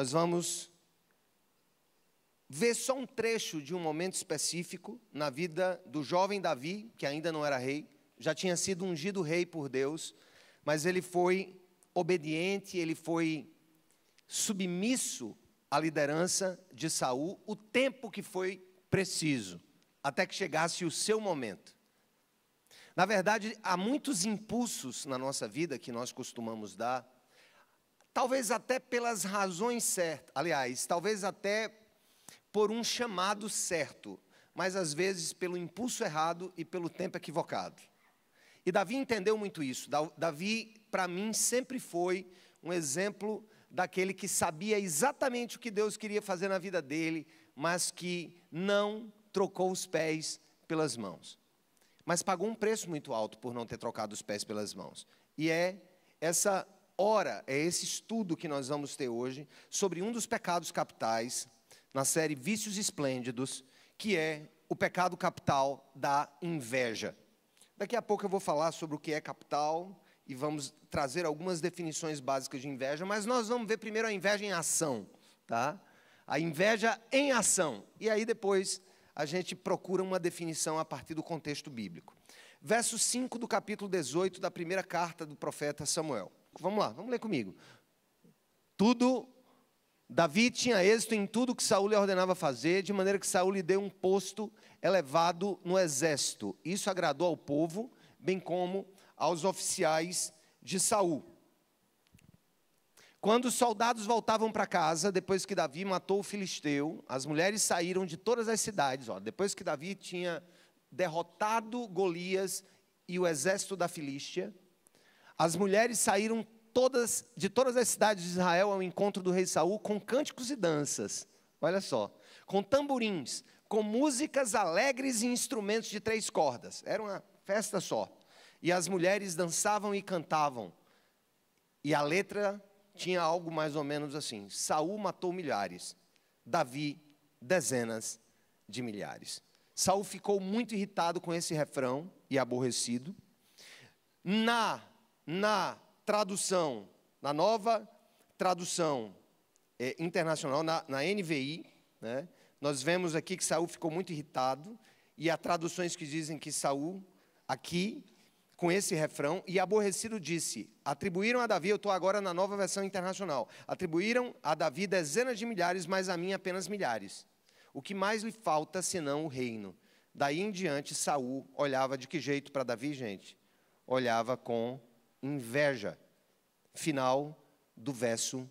nós vamos ver só um trecho de um momento específico na vida do jovem Davi, que ainda não era rei, já tinha sido ungido rei por Deus, mas ele foi obediente, ele foi submisso à liderança de Saul o tempo que foi preciso, até que chegasse o seu momento. Na verdade, há muitos impulsos na nossa vida que nós costumamos dar talvez até pelas razões certas, aliás, talvez até por um chamado certo, mas às vezes pelo impulso errado e pelo tempo equivocado. E Davi entendeu muito isso. Davi, para mim, sempre foi um exemplo daquele que sabia exatamente o que Deus queria fazer na vida dele, mas que não trocou os pés pelas mãos. Mas pagou um preço muito alto por não ter trocado os pés pelas mãos. E é essa Ora, é esse estudo que nós vamos ter hoje sobre um dos pecados capitais na série Vícios Esplêndidos, que é o pecado capital da inveja. Daqui a pouco eu vou falar sobre o que é capital e vamos trazer algumas definições básicas de inveja, mas nós vamos ver primeiro a inveja em ação, tá? A inveja em ação. E aí depois a gente procura uma definição a partir do contexto bíblico. Verso 5 do capítulo 18 da primeira carta do profeta Samuel. Vamos lá, vamos ler comigo. Tudo Davi tinha êxito em tudo que Saul lhe ordenava fazer, de maneira que Saul lhe deu um posto elevado no exército. Isso agradou ao povo, bem como aos oficiais de Saul. Quando os soldados voltavam para casa, depois que Davi matou o filisteu, as mulheres saíram de todas as cidades. Ó, depois que Davi tinha derrotado Golias e o exército da Filístia, as mulheres saíram todas, de todas as cidades de Israel ao encontro do rei Saul com cânticos e danças. Olha só, com tamborins, com músicas alegres e instrumentos de três cordas. Era uma festa só. E as mulheres dançavam e cantavam. E a letra tinha algo mais ou menos assim: Saul matou milhares, Davi dezenas de milhares. Saul ficou muito irritado com esse refrão e aborrecido. Na na tradução, na nova tradução é, internacional, na, na NVI, né, nós vemos aqui que Saul ficou muito irritado, e há traduções que dizem que Saul, aqui, com esse refrão, e aborrecido disse: Atribuíram a Davi, eu estou agora na nova versão internacional, atribuíram a Davi dezenas de milhares, mas a mim apenas milhares. O que mais lhe falta senão o reino? Daí em diante, Saul olhava de que jeito para Davi, gente? Olhava com inveja. Final do verso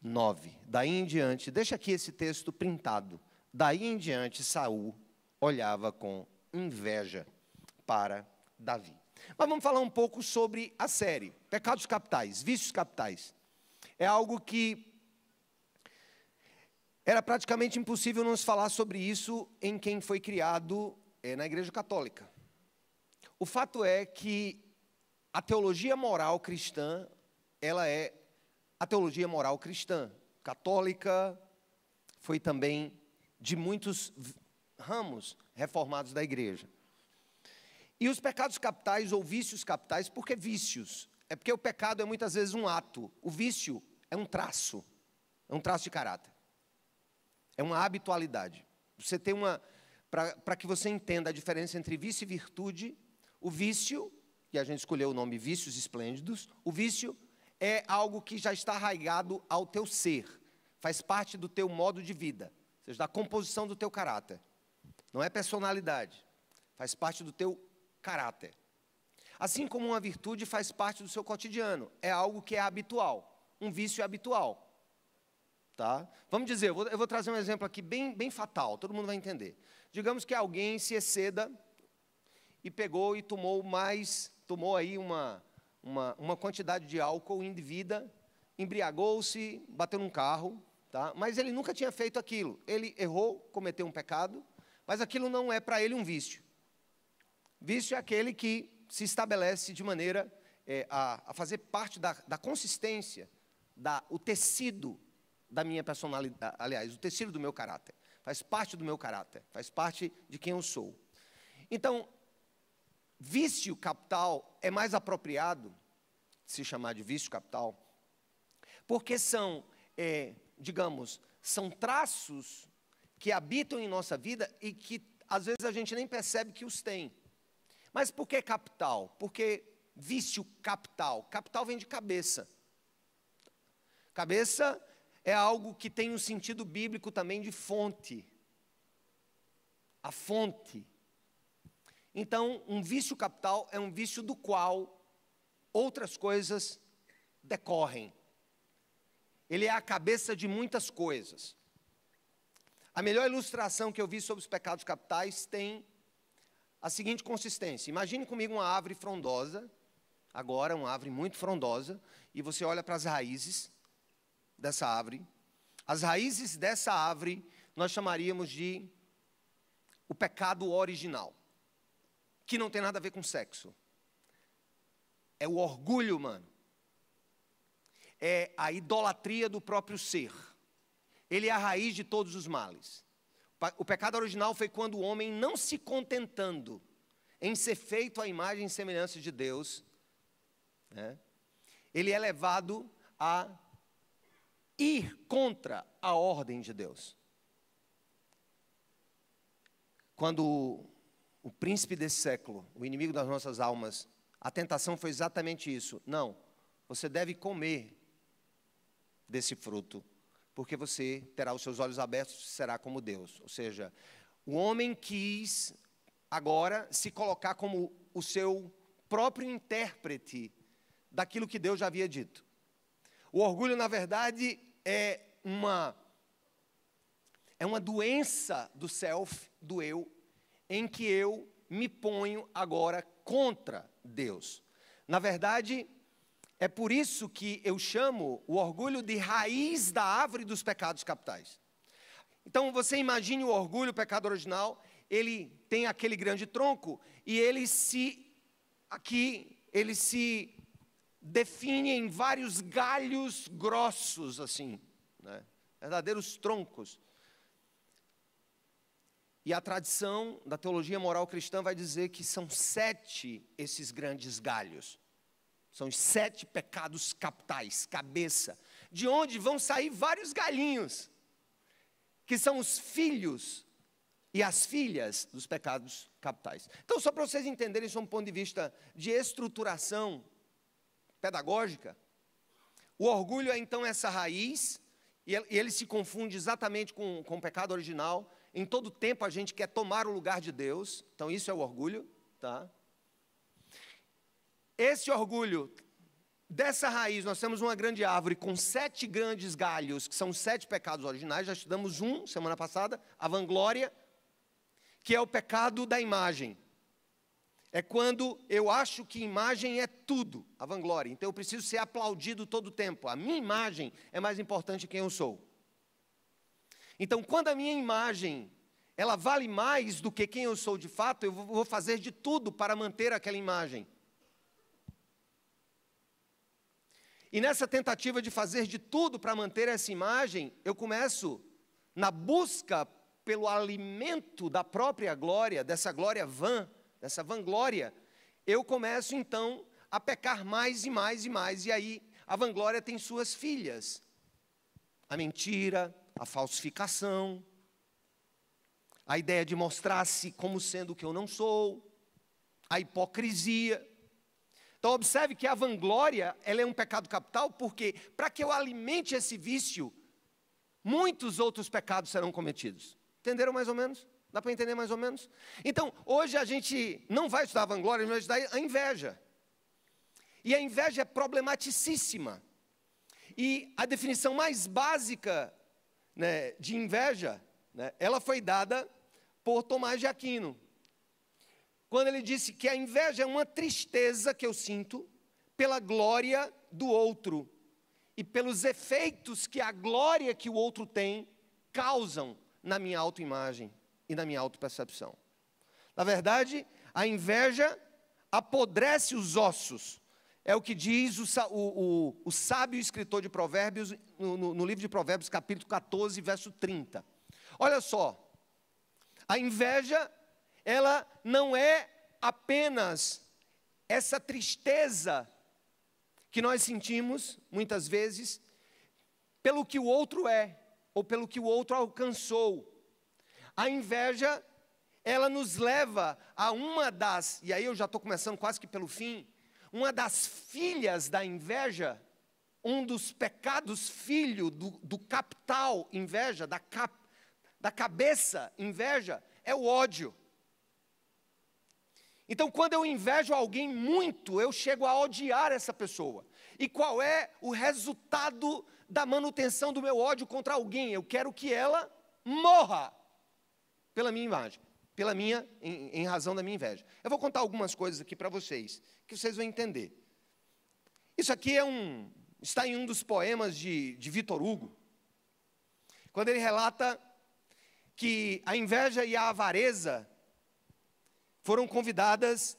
9. Daí em diante, deixa aqui esse texto printado. Daí em diante, Saul olhava com inveja para Davi. Mas vamos falar um pouco sobre a série Pecados Capitais, Vícios Capitais. É algo que era praticamente impossível nos falar sobre isso em quem foi criado eh, na Igreja Católica. O fato é que a teologia moral cristã, ela é a teologia moral cristã, católica, foi também de muitos ramos reformados da igreja. E os pecados capitais ou vícios capitais, porque vícios? É porque o pecado é muitas vezes um ato, o vício é um traço, é um traço de caráter, é uma habitualidade. Você tem uma. Para que você entenda a diferença entre vício e virtude, o vício e a gente escolheu o nome Vícios Esplêndidos, o vício é algo que já está arraigado ao teu ser, faz parte do teu modo de vida, ou seja, da composição do teu caráter. Não é personalidade, faz parte do teu caráter. Assim como uma virtude faz parte do seu cotidiano, é algo que é habitual, um vício é habitual. Tá? Vamos dizer, eu vou, eu vou trazer um exemplo aqui bem, bem fatal, todo mundo vai entender. Digamos que alguém se exceda e pegou e tomou mais tomou aí uma, uma, uma quantidade de álcool indevida, embriagou-se, bateu num carro, tá? mas ele nunca tinha feito aquilo. Ele errou, cometeu um pecado, mas aquilo não é para ele um vício. Vício é aquele que se estabelece de maneira é, a, a, fazer parte da, da consistência, da, o tecido da minha personalidade, aliás, o tecido do meu caráter. Faz parte do meu caráter, faz parte de quem eu sou. Então, vício capital é mais apropriado se chamar de vício capital, porque são, é, digamos, são traços que habitam em nossa vida e que às vezes a gente nem percebe que os tem. Mas por que capital? Porque vício capital. Capital vem de cabeça. Cabeça é algo que tem um sentido bíblico também de fonte. A fonte então, um vício capital é um vício do qual outras coisas decorrem. Ele é a cabeça de muitas coisas. A melhor ilustração que eu vi sobre os pecados capitais tem a seguinte consistência: imagine comigo uma árvore frondosa, agora uma árvore muito frondosa, e você olha para as raízes dessa árvore. As raízes dessa árvore nós chamaríamos de o pecado original que não tem nada a ver com sexo. É o orgulho humano. É a idolatria do próprio ser. Ele é a raiz de todos os males. O pecado original foi quando o homem, não se contentando em ser feito a imagem e semelhança de Deus, né, ele é levado a ir contra a ordem de Deus. Quando o príncipe desse século, o inimigo das nossas almas, a tentação foi exatamente isso. Não, você deve comer desse fruto, porque você terá os seus olhos abertos e será como Deus. Ou seja, o homem quis agora se colocar como o seu próprio intérprete daquilo que Deus já havia dito. O orgulho, na verdade, é uma é uma doença do self, do eu em que eu me ponho agora contra Deus. Na verdade, é por isso que eu chamo o orgulho de raiz da árvore dos pecados capitais. Então você imagine o orgulho, o pecado original, ele tem aquele grande tronco e ele se aqui ele se define em vários galhos grossos assim, né? verdadeiros troncos. E a tradição da teologia moral cristã vai dizer que são sete esses grandes galhos. São os sete pecados capitais, cabeça, de onde vão sair vários galinhos, que são os filhos e as filhas dos pecados capitais. Então, só para vocês entenderem isso é um ponto de vista de estruturação pedagógica, o orgulho é então essa raiz, e ele se confunde exatamente com, com o pecado original, em todo tempo a gente quer tomar o lugar de Deus, então isso é o orgulho, tá? Esse orgulho, dessa raiz, nós temos uma grande árvore com sete grandes galhos, que são os sete pecados originais, já estudamos um semana passada, a vanglória, que é o pecado da imagem. É quando eu acho que imagem é tudo, a vanglória. Então eu preciso ser aplaudido todo o tempo. A minha imagem é mais importante que quem eu sou. Então, quando a minha imagem ela vale mais do que quem eu sou de fato, eu vou fazer de tudo para manter aquela imagem. E nessa tentativa de fazer de tudo para manter essa imagem, eu começo na busca pelo alimento da própria glória, dessa glória vã, dessa vanglória, eu começo então a pecar mais e mais e mais, e aí a vanglória tem suas filhas. A mentira, a falsificação, a ideia de mostrar-se como sendo o que eu não sou, a hipocrisia. Então observe que a vanglória, ela é um pecado capital porque para que eu alimente esse vício, muitos outros pecados serão cometidos. Entenderam mais ou menos? Dá para entender mais ou menos? Então, hoje a gente não vai estudar a vanglória, a gente vai estudar a inveja. E a inveja é problematicíssima. E a definição mais básica né, de inveja, né, ela foi dada por Tomás de Aquino. Quando ele disse que a inveja é uma tristeza que eu sinto pela glória do outro e pelos efeitos que a glória que o outro tem causam na minha autoimagem e na minha autopercepção. Na verdade, a inveja apodrece os ossos é o que diz o, o, o, o sábio escritor de Provérbios, no, no, no livro de Provérbios, capítulo 14, verso 30. Olha só, a inveja, ela não é apenas essa tristeza que nós sentimos, muitas vezes, pelo que o outro é, ou pelo que o outro alcançou. A inveja, ela nos leva a uma das, e aí eu já estou começando quase que pelo fim, uma das filhas da inveja, um dos pecados filho do, do capital inveja, da, cap, da cabeça inveja, é o ódio. Então, quando eu invejo alguém muito, eu chego a odiar essa pessoa. E qual é o resultado da manutenção do meu ódio contra alguém? Eu quero que ela morra pela minha imagem pela minha, em, em razão da minha inveja. Eu vou contar algumas coisas aqui para vocês, que vocês vão entender. Isso aqui é um, está em um dos poemas de, de Vitor Hugo, quando ele relata que a inveja e a avareza foram convidadas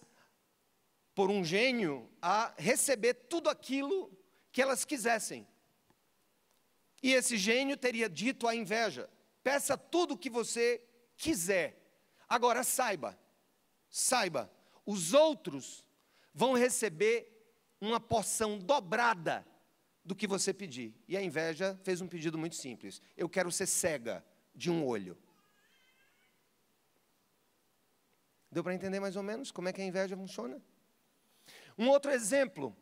por um gênio a receber tudo aquilo que elas quisessem. E esse gênio teria dito à inveja: peça tudo o que você quiser, Agora saiba, saiba, os outros vão receber uma porção dobrada do que você pedir. E a inveja fez um pedido muito simples: eu quero ser cega de um olho. Deu para entender mais ou menos como é que a inveja funciona? Um outro exemplo: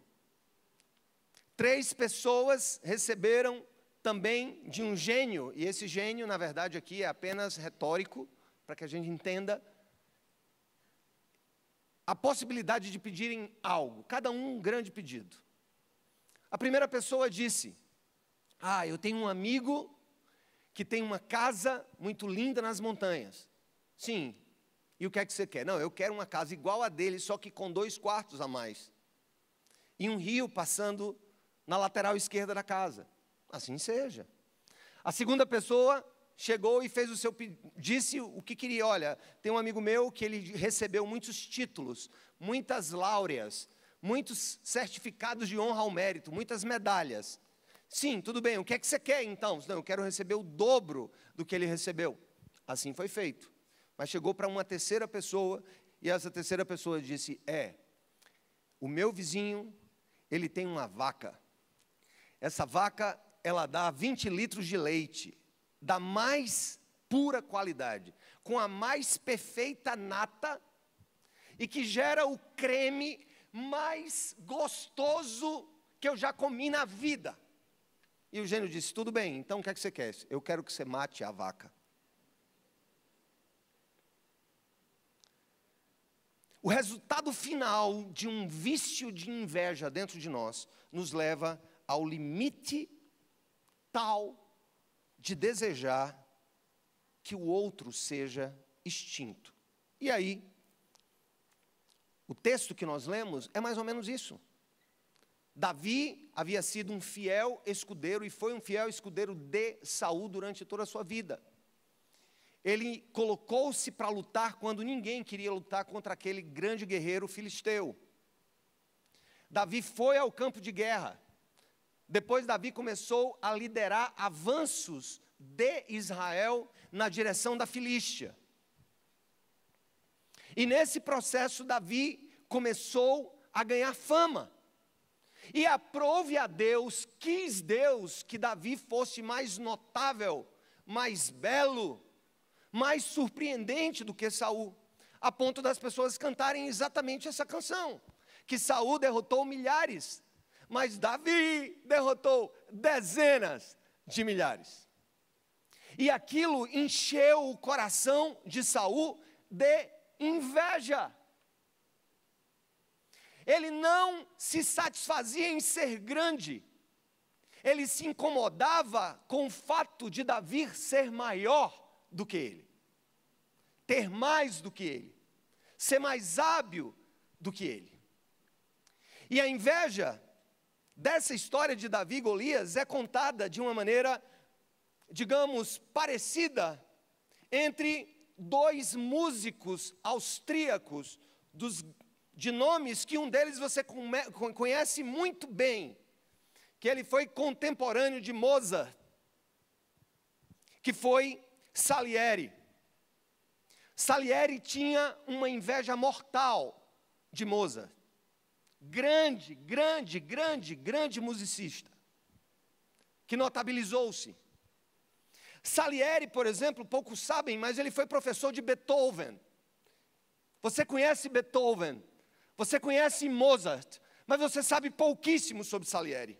três pessoas receberam também de um gênio, e esse gênio, na verdade, aqui é apenas retórico para que a gente entenda a possibilidade de pedirem algo, cada um um grande pedido. A primeira pessoa disse: Ah, eu tenho um amigo que tem uma casa muito linda nas montanhas. Sim, e o que é que você quer? Não, eu quero uma casa igual a dele, só que com dois quartos a mais. E um rio passando na lateral esquerda da casa. Assim seja. A segunda pessoa chegou e fez o seu disse o que queria. Olha, tem um amigo meu que ele recebeu muitos títulos, muitas láureas, muitos certificados de honra ao mérito, muitas medalhas. Sim, tudo bem. O que é que você quer então? Não, eu quero receber o dobro do que ele recebeu. Assim foi feito. Mas chegou para uma terceira pessoa e essa terceira pessoa disse: "É, o meu vizinho, ele tem uma vaca. Essa vaca, ela dá 20 litros de leite da mais pura qualidade, com a mais perfeita nata e que gera o creme mais gostoso que eu já comi na vida. E o gênio disse: Tudo bem, então o que é que você quer? Eu quero que você mate a vaca. O resultado final de um vício de inveja dentro de nós nos leva ao limite tal de desejar que o outro seja extinto. E aí, o texto que nós lemos é mais ou menos isso. Davi havia sido um fiel escudeiro e foi um fiel escudeiro de Saul durante toda a sua vida. Ele colocou-se para lutar quando ninguém queria lutar contra aquele grande guerreiro filisteu. Davi foi ao campo de guerra. Depois, Davi começou a liderar avanços de Israel na direção da Filístia. E nesse processo, Davi começou a ganhar fama. E aprove a Deus, quis Deus que Davi fosse mais notável, mais belo, mais surpreendente do que Saul, a ponto das pessoas cantarem exatamente essa canção, que Saul derrotou milhares mas Davi derrotou dezenas de milhares. E aquilo encheu o coração de Saul de inveja. Ele não se satisfazia em ser grande. Ele se incomodava com o fato de Davi ser maior do que ele, ter mais do que ele, ser mais hábil do que ele. E a inveja dessa história de Davi e Golias é contada de uma maneira, digamos, parecida entre dois músicos austríacos dos, de nomes que um deles você come, conhece muito bem, que ele foi contemporâneo de Mozart, que foi Salieri. Salieri tinha uma inveja mortal de Mozart grande, grande, grande, grande musicista, que notabilizou-se. Salieri, por exemplo, poucos sabem, mas ele foi professor de Beethoven. Você conhece Beethoven, você conhece Mozart, mas você sabe pouquíssimo sobre Salieri.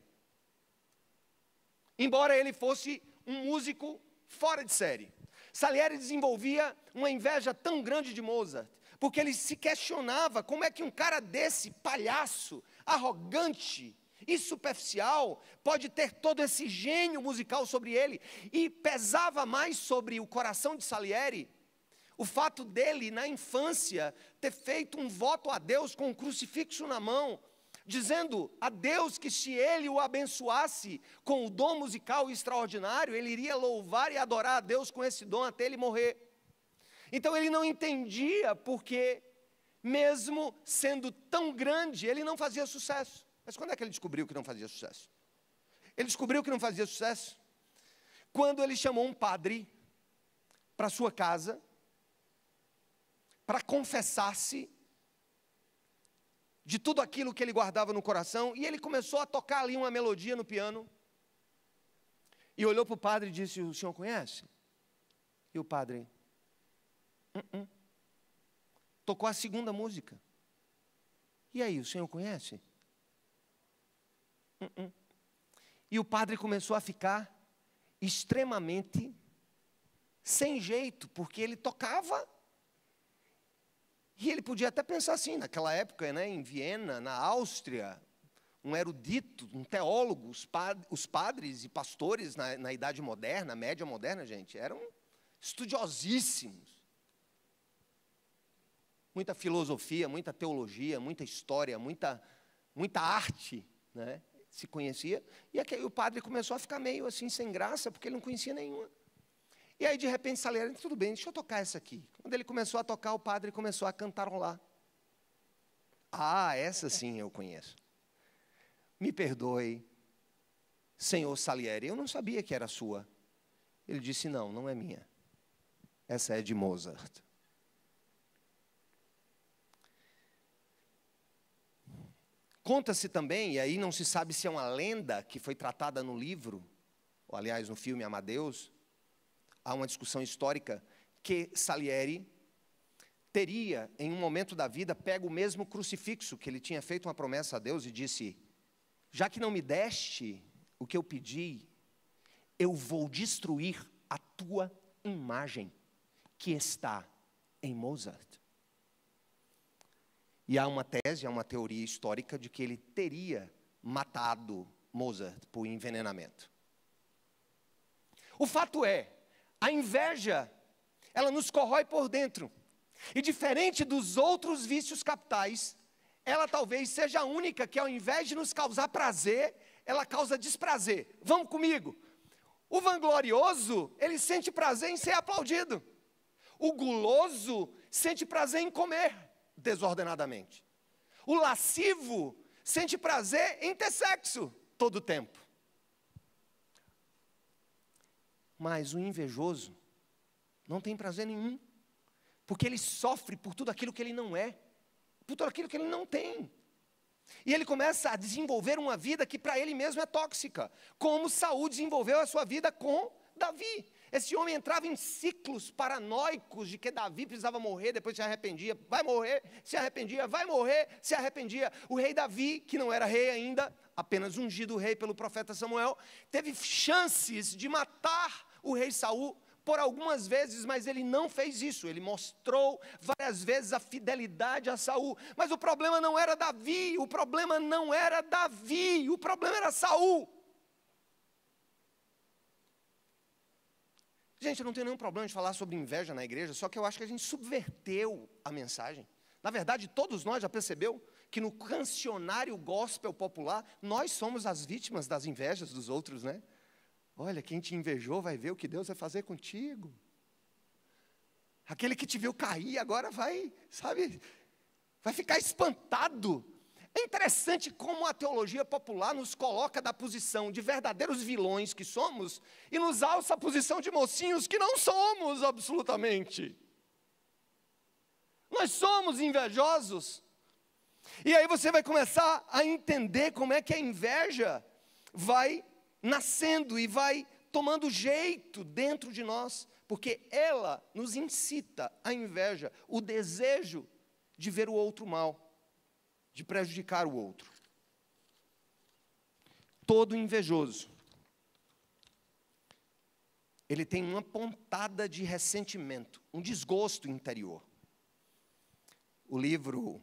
Embora ele fosse um músico fora de série. Salieri desenvolvia uma inveja tão grande de Mozart porque ele se questionava como é que um cara desse, palhaço, arrogante e superficial, pode ter todo esse gênio musical sobre ele. E pesava mais sobre o coração de Salieri o fato dele, na infância, ter feito um voto a Deus com um crucifixo na mão, dizendo a Deus que se ele o abençoasse com o dom musical extraordinário, ele iria louvar e adorar a Deus com esse dom até ele morrer. Então ele não entendia porque, mesmo sendo tão grande, ele não fazia sucesso. Mas quando é que ele descobriu que não fazia sucesso? Ele descobriu que não fazia sucesso quando ele chamou um padre para sua casa para confessar-se de tudo aquilo que ele guardava no coração e ele começou a tocar ali uma melodia no piano e olhou para o padre e disse: O senhor conhece? E o padre, Uh -uh. Tocou a segunda música. E aí, o senhor conhece? Uh e o padre começou a ficar extremamente sem jeito, porque ele tocava. E ele podia até pensar assim, naquela época, né, em Viena, na Áustria, um erudito, um teólogo, os, padres, os padres e pastores na, na idade moderna, média moderna, gente, eram estudiosíssimos muita filosofia, muita teologia, muita história, muita, muita arte, né? se conhecia. E é aí o padre começou a ficar meio assim, sem graça, porque ele não conhecia nenhuma. E aí, de repente, Salieri, tudo bem, deixa eu tocar essa aqui. Quando ele começou a tocar, o padre começou a cantarolar. Ah, essa sim eu conheço. Me perdoe, senhor Salieri, eu não sabia que era sua. Ele disse, não, não é minha. Essa é de Mozart. Conta-se também, e aí não se sabe se é uma lenda que foi tratada no livro, ou aliás no filme Amadeus, há uma discussão histórica que Salieri teria, em um momento da vida, pego o mesmo crucifixo que ele tinha feito uma promessa a Deus e disse: Já que não me deste o que eu pedi, eu vou destruir a tua imagem que está em Mozart. E há uma tese, há uma teoria histórica de que ele teria matado Mozart por envenenamento. O fato é, a inveja, ela nos corrói por dentro. E diferente dos outros vícios capitais, ela talvez seja a única que, ao invés de nos causar prazer, ela causa desprazer. Vamos comigo. O vanglorioso, ele sente prazer em ser aplaudido. O guloso sente prazer em comer desordenadamente. O lascivo sente prazer em ter sexo todo o tempo. Mas o invejoso não tem prazer nenhum, porque ele sofre por tudo aquilo que ele não é, por tudo aquilo que ele não tem. E ele começa a desenvolver uma vida que para ele mesmo é tóxica, como Saul desenvolveu a sua vida com Davi. Esse homem entrava em ciclos paranoicos de que Davi precisava morrer, depois se arrependia, vai morrer, se arrependia, vai morrer, se arrependia. O rei Davi, que não era rei ainda, apenas ungido rei pelo profeta Samuel, teve chances de matar o rei Saul por algumas vezes, mas ele não fez isso. Ele mostrou várias vezes a fidelidade a Saul. Mas o problema não era Davi, o problema não era Davi, o problema era Saul. Gente, eu não tenho nenhum problema de falar sobre inveja na igreja, só que eu acho que a gente subverteu a mensagem. Na verdade, todos nós já percebeu que no cancionário gospel popular, nós somos as vítimas das invejas dos outros, né? Olha, quem te invejou vai ver o que Deus vai fazer contigo. Aquele que te viu cair agora vai, sabe, vai ficar espantado é interessante como a teologia popular nos coloca da posição de verdadeiros vilões que somos e nos alça a posição de mocinhos que não somos absolutamente. Nós somos invejosos. E aí você vai começar a entender como é que a inveja vai nascendo e vai tomando jeito dentro de nós, porque ela nos incita à inveja, o desejo de ver o outro mal de prejudicar o outro. Todo invejoso, ele tem uma pontada de ressentimento, um desgosto interior. O livro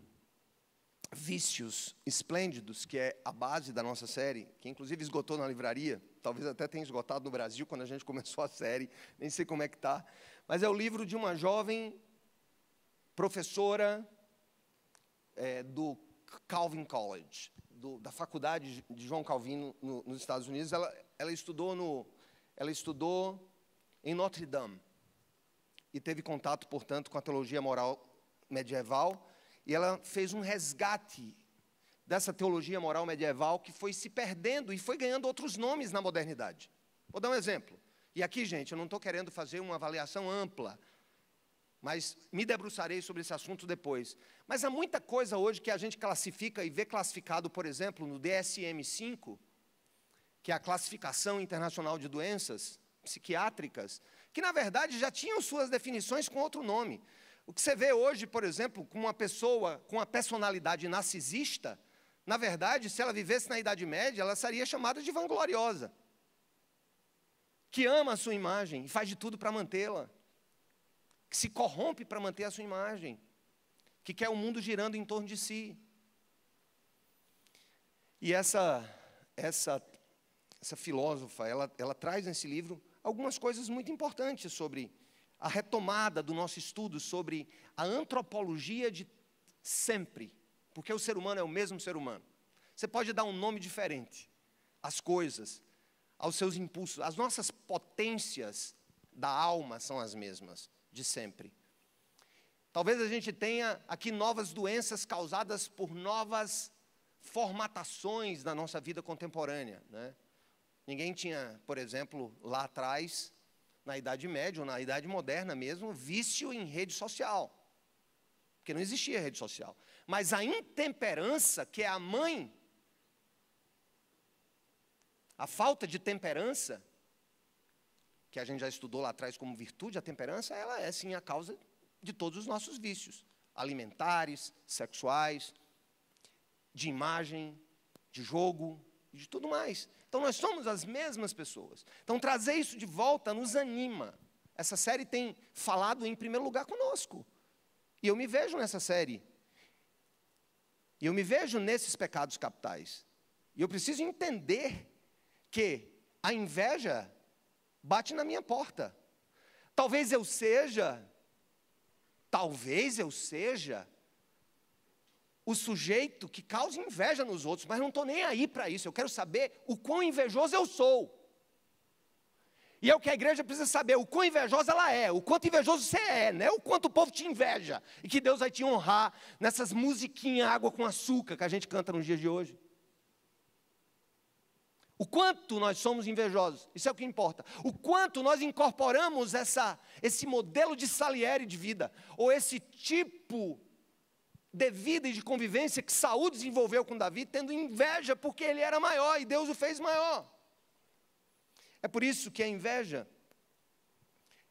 Vícios Esplêndidos, que é a base da nossa série, que inclusive esgotou na livraria, talvez até tenha esgotado no Brasil quando a gente começou a série, nem sei como é que está, mas é o livro de uma jovem professora é, do Calvin College, do, da faculdade de João Calvino no, nos Estados Unidos. Ela, ela, estudou no, ela estudou em Notre Dame e teve contato, portanto, com a teologia moral medieval. E ela fez um resgate dessa teologia moral medieval que foi se perdendo e foi ganhando outros nomes na modernidade. Vou dar um exemplo. E aqui, gente, eu não estou querendo fazer uma avaliação ampla mas me debruçarei sobre esse assunto depois. Mas há muita coisa hoje que a gente classifica e vê classificado, por exemplo, no DSM-5, que é a classificação internacional de doenças psiquiátricas, que na verdade já tinham suas definições com outro nome. O que você vê hoje, por exemplo, com uma pessoa com a personalidade narcisista, na verdade, se ela vivesse na Idade Média, ela seria chamada de vangloriosa, que ama a sua imagem e faz de tudo para mantê-la que se corrompe para manter a sua imagem, que quer o mundo girando em torno de si. E essa essa essa filósofa, ela, ela traz nesse livro algumas coisas muito importantes sobre a retomada do nosso estudo sobre a antropologia de sempre, porque o ser humano é o mesmo ser humano. Você pode dar um nome diferente às coisas, aos seus impulsos, as nossas potências da alma são as mesmas de sempre. Talvez a gente tenha aqui novas doenças causadas por novas formatações na nossa vida contemporânea. Né? Ninguém tinha, por exemplo, lá atrás, na Idade Média ou na Idade Moderna mesmo, vício em rede social. Porque não existia rede social. Mas a intemperança, que é a mãe, a falta de temperança, que a gente já estudou lá atrás como virtude, a temperança, ela é sim a causa de todos os nossos vícios alimentares, sexuais, de imagem, de jogo e de tudo mais. Então nós somos as mesmas pessoas. Então trazer isso de volta nos anima. Essa série tem falado em primeiro lugar conosco. E eu me vejo nessa série. E eu me vejo nesses pecados capitais. E eu preciso entender que a inveja bate na minha porta. Talvez eu seja, talvez eu seja o sujeito que causa inveja nos outros, mas não estou nem aí para isso. Eu quero saber o quão invejoso eu sou. E é o que a igreja precisa saber: o quão invejosa ela é, o quanto invejoso você é, né? o quanto o povo te inveja. E que Deus vai te honrar nessas musiquinhas água com açúcar que a gente canta nos dias de hoje. O quanto nós somos invejosos, isso é o que importa. O quanto nós incorporamos essa, esse modelo de Salieri de vida, ou esse tipo de vida e de convivência que Saúl desenvolveu com Davi, tendo inveja porque ele era maior e Deus o fez maior. É por isso que a inveja,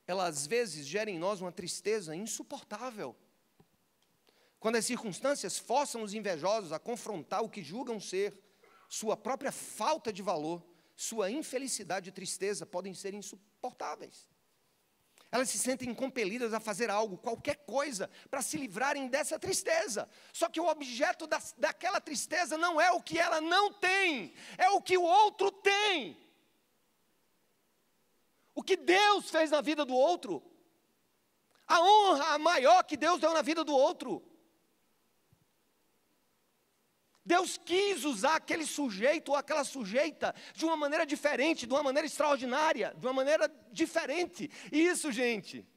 ela às vezes gera em nós uma tristeza insuportável. Quando as circunstâncias forçam os invejosos a confrontar o que julgam ser sua própria falta de valor, sua infelicidade e tristeza podem ser insuportáveis. Elas se sentem compelidas a fazer algo, qualquer coisa, para se livrarem dessa tristeza. Só que o objeto da, daquela tristeza não é o que ela não tem, é o que o outro tem. O que Deus fez na vida do outro, a honra maior que Deus deu na vida do outro, Deus quis usar aquele sujeito ou aquela sujeita de uma maneira diferente, de uma maneira extraordinária, de uma maneira diferente. E isso, gente,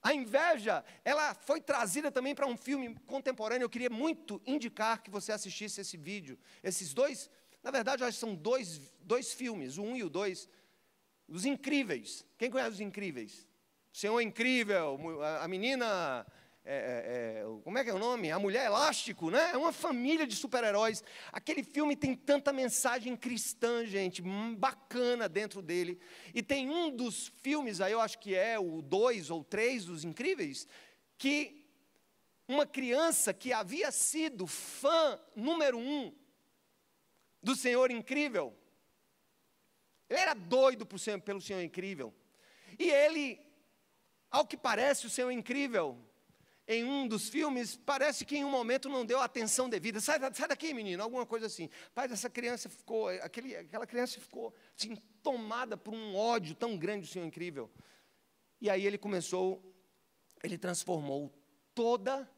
a inveja, ela foi trazida também para um filme contemporâneo. Eu queria muito indicar que você assistisse esse vídeo. Esses dois, na verdade, acho que são dois, dois filmes, o um e o dois. Os Incríveis. Quem conhece Os Incríveis? O Senhor Incrível, a menina é, é, é como é que é o nome? A Mulher é Elástico, né? É uma família de super-heróis. Aquele filme tem tanta mensagem cristã, gente, hum, bacana dentro dele. E tem um dos filmes, aí eu acho que é o dois ou três dos incríveis, que uma criança que havia sido fã número um do Senhor Incrível, ele era doido pelo Senhor Incrível. E ele, ao que parece, o Senhor Incrível em um dos filmes, parece que em um momento não deu atenção devida. Sai, sai daqui, menino, alguma coisa assim. Pai, essa criança ficou, aquele, aquela criança ficou assim, tomada por um ódio tão grande, o Senhor incrível. E aí ele começou, ele transformou toda,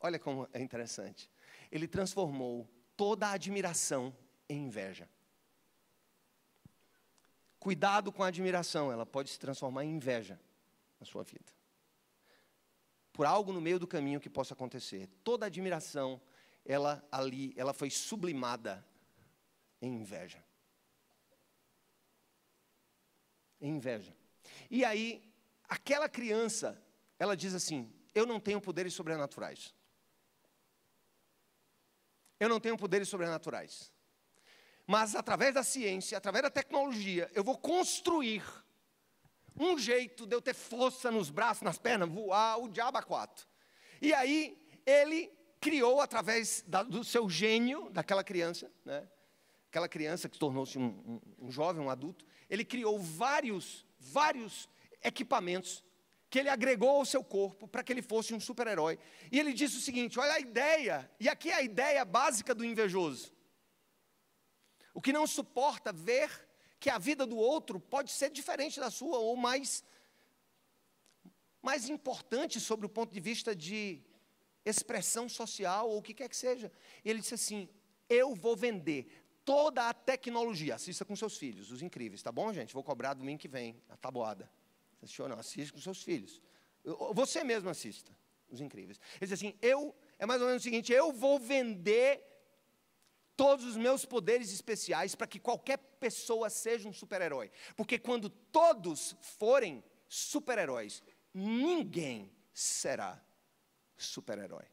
olha como é interessante, ele transformou toda a admiração em inveja. Cuidado com a admiração, ela pode se transformar em inveja na sua vida por algo no meio do caminho que possa acontecer. Toda admiração, ela ali, ela foi sublimada em inveja. Em inveja. E aí, aquela criança, ela diz assim: Eu não tenho poderes sobrenaturais. Eu não tenho poderes sobrenaturais. Mas através da ciência, através da tecnologia, eu vou construir um jeito de eu ter força nos braços, nas pernas, voar, o diabo a quatro. E aí ele criou através da, do seu gênio, daquela criança, né? aquela criança que tornou-se um, um, um, jovem, um adulto, ele criou vários, vários equipamentos que ele agregou ao seu corpo para que ele fosse um super-herói. E ele disse o seguinte: olha a ideia, e aqui é a ideia básica do invejoso. O que não suporta ver que a vida do outro pode ser diferente da sua ou mais mais importante sobre o ponto de vista de expressão social ou o que quer que seja. Ele disse assim: "Eu vou vender toda a tecnologia. Assista com seus filhos, os incríveis, tá bom, gente? Vou cobrar domingo que vem a tabuada. Assistiu não? Assista com seus filhos. Você mesmo assista, os incríveis. Ele disse assim: "Eu é mais ou menos o seguinte: eu vou vender todos os meus poderes especiais para que qualquer pessoa seja um super-herói. Porque quando todos forem super-heróis, ninguém será super-herói.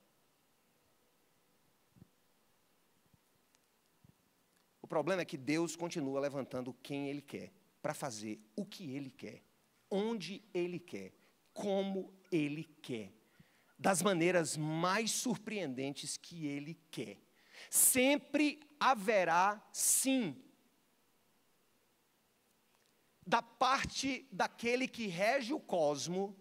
O problema é que Deus continua levantando quem Ele quer, para fazer o que Ele quer, onde Ele quer, como Ele quer, das maneiras mais surpreendentes que Ele quer sempre haverá sim. Da parte daquele que rege o cosmo,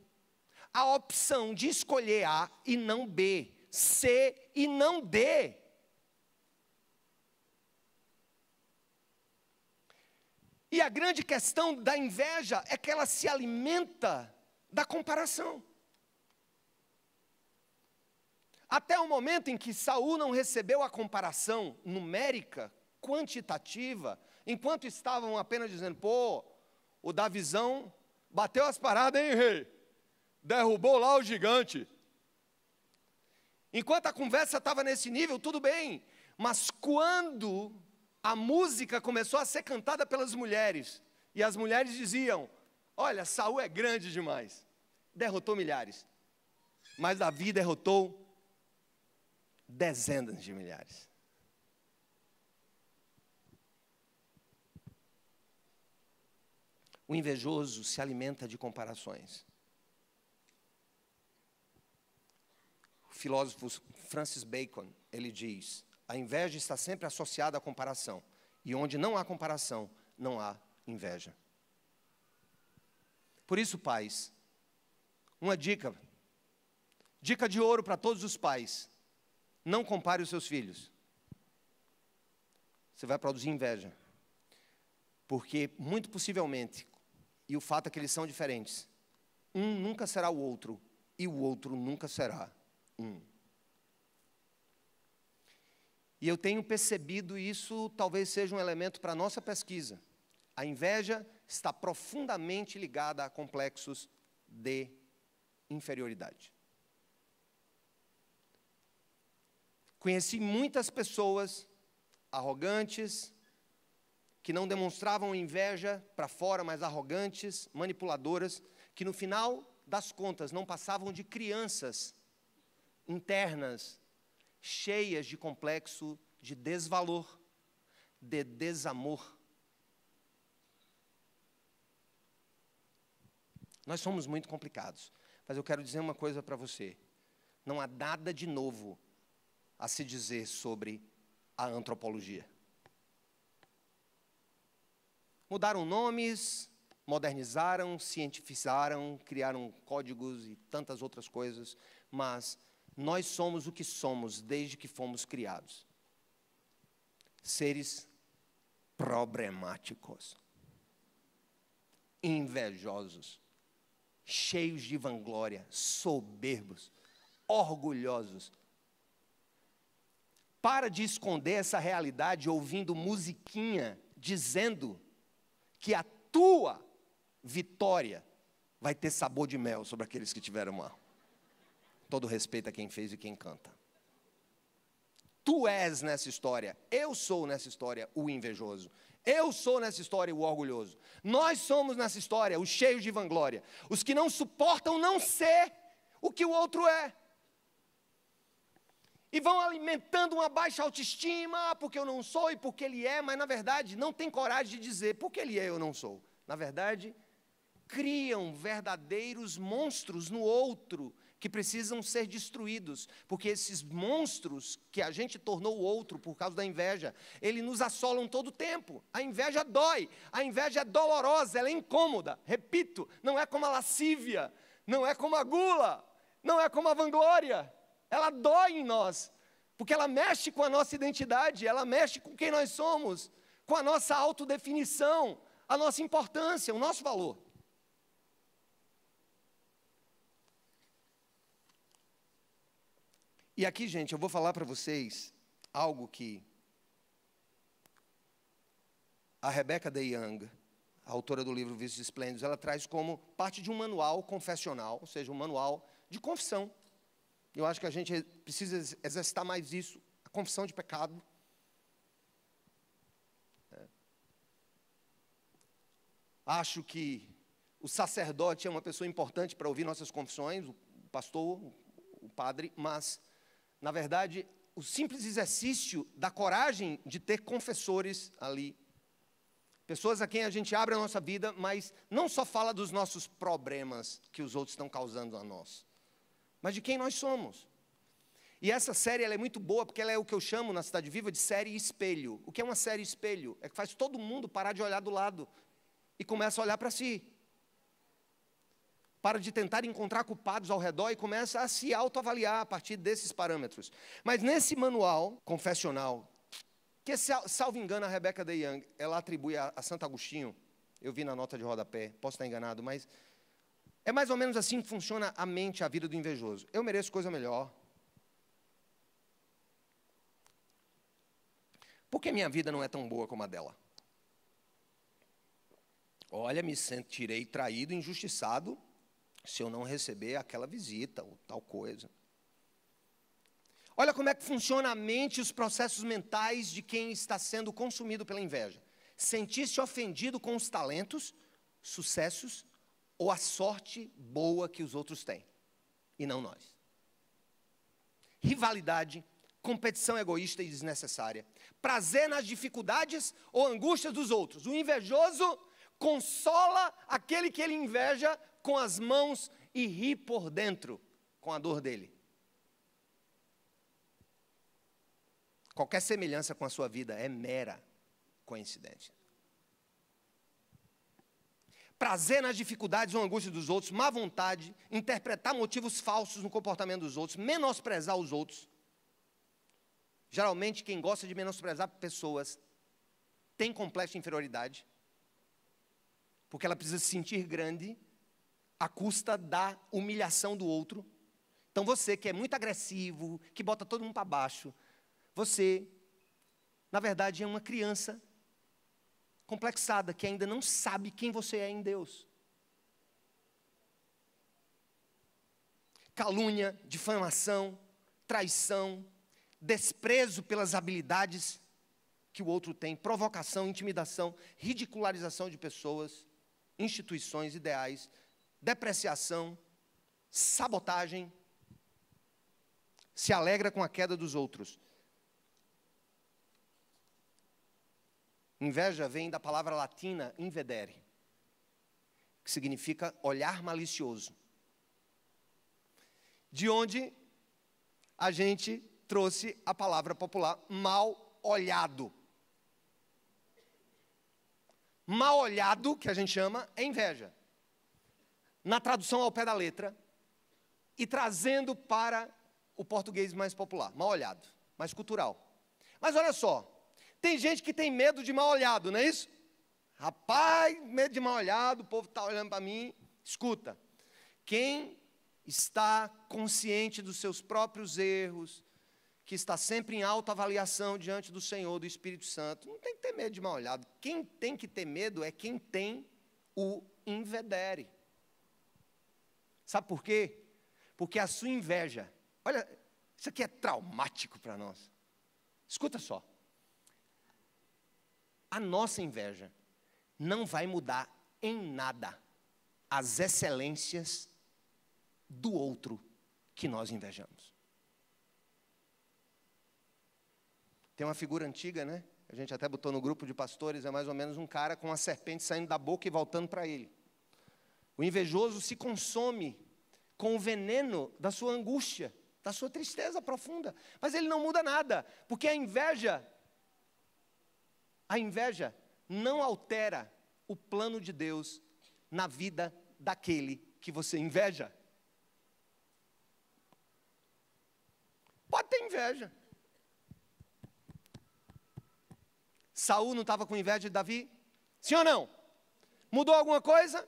a opção de escolher A e não B, C e não D. E a grande questão da inveja é que ela se alimenta da comparação. Até o momento em que Saul não recebeu a comparação numérica, quantitativa, enquanto estavam apenas dizendo, pô, o Davizão bateu as paradas, hein, rei? Derrubou lá o gigante. Enquanto a conversa estava nesse nível, tudo bem, mas quando a música começou a ser cantada pelas mulheres, e as mulheres diziam: Olha, Saul é grande demais, derrotou milhares, mas Davi derrotou dezenas de milhares. O invejoso se alimenta de comparações. O filósofo Francis Bacon, ele diz: a inveja está sempre associada à comparação, e onde não há comparação, não há inveja. Por isso, pais, uma dica, dica de ouro para todos os pais. Não compare os seus filhos. Você vai produzir inveja. Porque, muito possivelmente, e o fato é que eles são diferentes, um nunca será o outro, e o outro nunca será um. E eu tenho percebido isso, talvez seja um elemento para a nossa pesquisa. A inveja está profundamente ligada a complexos de inferioridade. Conheci muitas pessoas arrogantes, que não demonstravam inveja para fora, mas arrogantes, manipuladoras, que no final das contas não passavam de crianças internas, cheias de complexo de desvalor, de desamor. Nós somos muito complicados, mas eu quero dizer uma coisa para você: não há nada de novo a se dizer sobre a antropologia. Mudaram nomes, modernizaram, cientificaram, criaram códigos e tantas outras coisas, mas nós somos o que somos desde que fomos criados. Seres problemáticos, invejosos, cheios de vanglória, soberbos, orgulhosos, para de esconder essa realidade ouvindo musiquinha dizendo que a tua vitória vai ter sabor de mel sobre aqueles que tiveram mal. Todo respeito a quem fez e quem canta. Tu és nessa história, eu sou nessa história o invejoso. Eu sou nessa história o orgulhoso. Nós somos nessa história os cheios de vanglória, os que não suportam não ser o que o outro é e vão alimentando uma baixa autoestima, ah, porque eu não sou e porque ele é, mas na verdade não tem coragem de dizer porque ele é eu não sou. Na verdade, criam verdadeiros monstros no outro que precisam ser destruídos, porque esses monstros que a gente tornou o outro por causa da inveja, eles nos assolam todo o tempo. A inveja dói, a inveja é dolorosa, ela é incômoda. Repito, não é como a lascívia, não é como a gula, não é como a vanglória, ela dói em nós, porque ela mexe com a nossa identidade, ela mexe com quem nós somos, com a nossa autodefinição, a nossa importância, o nosso valor. E aqui, gente, eu vou falar para vocês algo que a Rebecca De Young, a autora do livro Vícios Esplêndidos, ela traz como parte de um manual confessional, ou seja, um manual de confissão eu acho que a gente precisa exercitar mais isso, a confissão de pecado. É. Acho que o sacerdote é uma pessoa importante para ouvir nossas confissões, o pastor, o padre, mas, na verdade, o simples exercício da coragem de ter confessores ali. Pessoas a quem a gente abre a nossa vida, mas não só fala dos nossos problemas que os outros estão causando a nós, mas de quem nós somos. E essa série é muito boa porque ela é o que eu chamo na Cidade Viva de série espelho. O que é uma série espelho? É que faz todo mundo parar de olhar do lado e começa a olhar para si. Para de tentar encontrar culpados ao redor e começa a se autoavaliar a partir desses parâmetros. Mas nesse manual confessional, que salvo engano a Rebeca de Young, ela atribui a, a Santo Agostinho, eu vi na nota de rodapé, posso estar enganado, mas é mais ou menos assim que funciona a mente, a vida do invejoso. Eu mereço coisa melhor. Por que minha vida não é tão boa como a dela? Olha, me sentirei traído, injustiçado, se eu não receber aquela visita ou tal coisa. Olha como é que funciona a mente e os processos mentais de quem está sendo consumido pela inveja. Sentir-se ofendido com os talentos, sucessos ou a sorte boa que os outros têm, e não nós. Rivalidade, competição egoísta e desnecessária, prazer nas dificuldades ou angústias dos outros. O invejoso consola aquele que ele inveja com as mãos e ri por dentro com a dor dele. Qualquer semelhança com a sua vida é mera coincidência prazer nas dificuldades ou angústia dos outros, má vontade, interpretar motivos falsos no comportamento dos outros, menosprezar os outros. Geralmente, quem gosta de menosprezar pessoas tem complexo de inferioridade, porque ela precisa se sentir grande à custa da humilhação do outro. Então, você que é muito agressivo, que bota todo mundo para baixo, você, na verdade, é uma criança complexada que ainda não sabe quem você é em Deus. Calúnia, difamação, traição, desprezo pelas habilidades que o outro tem, provocação, intimidação, ridicularização de pessoas, instituições, ideais, depreciação, sabotagem, se alegra com a queda dos outros, Inveja vem da palavra latina invedere, que significa olhar malicioso. De onde a gente trouxe a palavra popular mal olhado. Mal olhado, que a gente chama, é inveja. Na tradução ao pé da letra e trazendo para o português mais popular, mal olhado, mais cultural. Mas olha só, tem gente que tem medo de mal olhado, não é isso? Rapaz, medo de mal olhado, o povo está olhando para mim. Escuta, quem está consciente dos seus próprios erros, que está sempre em alta avaliação diante do Senhor, do Espírito Santo, não tem que ter medo de mal olhado. Quem tem que ter medo é quem tem o invedere. Sabe por quê? Porque a sua inveja, olha, isso aqui é traumático para nós. Escuta só. A nossa inveja não vai mudar em nada as excelências do outro que nós invejamos. Tem uma figura antiga, né? A gente até botou no grupo de pastores, é mais ou menos um cara com uma serpente saindo da boca e voltando para ele. O invejoso se consome com o veneno da sua angústia, da sua tristeza profunda, mas ele não muda nada, porque a inveja a inveja não altera o plano de Deus na vida daquele que você inveja. Pode ter inveja. Saul não estava com inveja de Davi? Sim ou não? Mudou alguma coisa?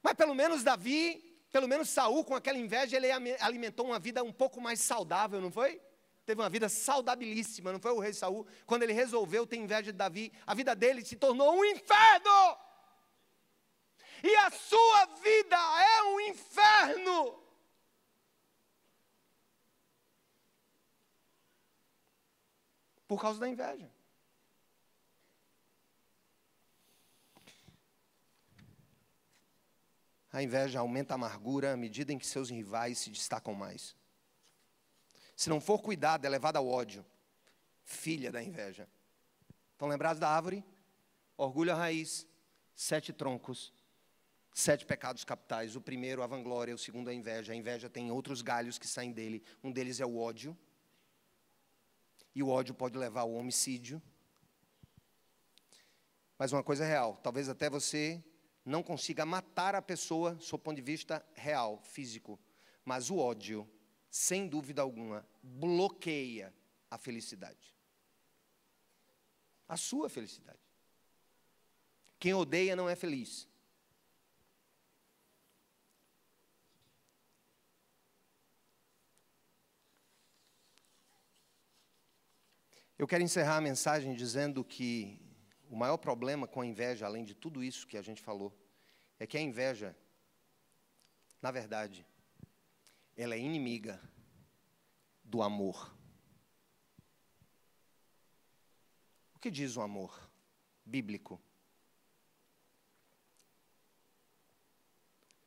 Mas pelo menos Davi, pelo menos Saul, com aquela inveja, ele alimentou uma vida um pouco mais saudável, não foi? teve uma vida saudabilíssima, não foi o rei Saul? Quando ele resolveu ter inveja de Davi, a vida dele se tornou um inferno. E a sua vida é um inferno. Por causa da inveja. A inveja aumenta a amargura à medida em que seus rivais se destacam mais. Se não for cuidada, é levada ao ódio, filha da inveja. Estão lembrados da árvore? Orgulho à raiz, sete troncos, sete pecados capitais. O primeiro, a vanglória, o segundo, a inveja. A inveja tem outros galhos que saem dele. Um deles é o ódio. E o ódio pode levar ao homicídio. Mas uma coisa é real: talvez até você não consiga matar a pessoa, sob ponto de vista real, físico. Mas o ódio sem dúvida alguma, bloqueia a felicidade. A sua felicidade. Quem odeia não é feliz. Eu quero encerrar a mensagem dizendo que o maior problema com a inveja, além de tudo isso que a gente falou, é que a inveja, na verdade, ela é inimiga do amor. O que diz o amor bíblico?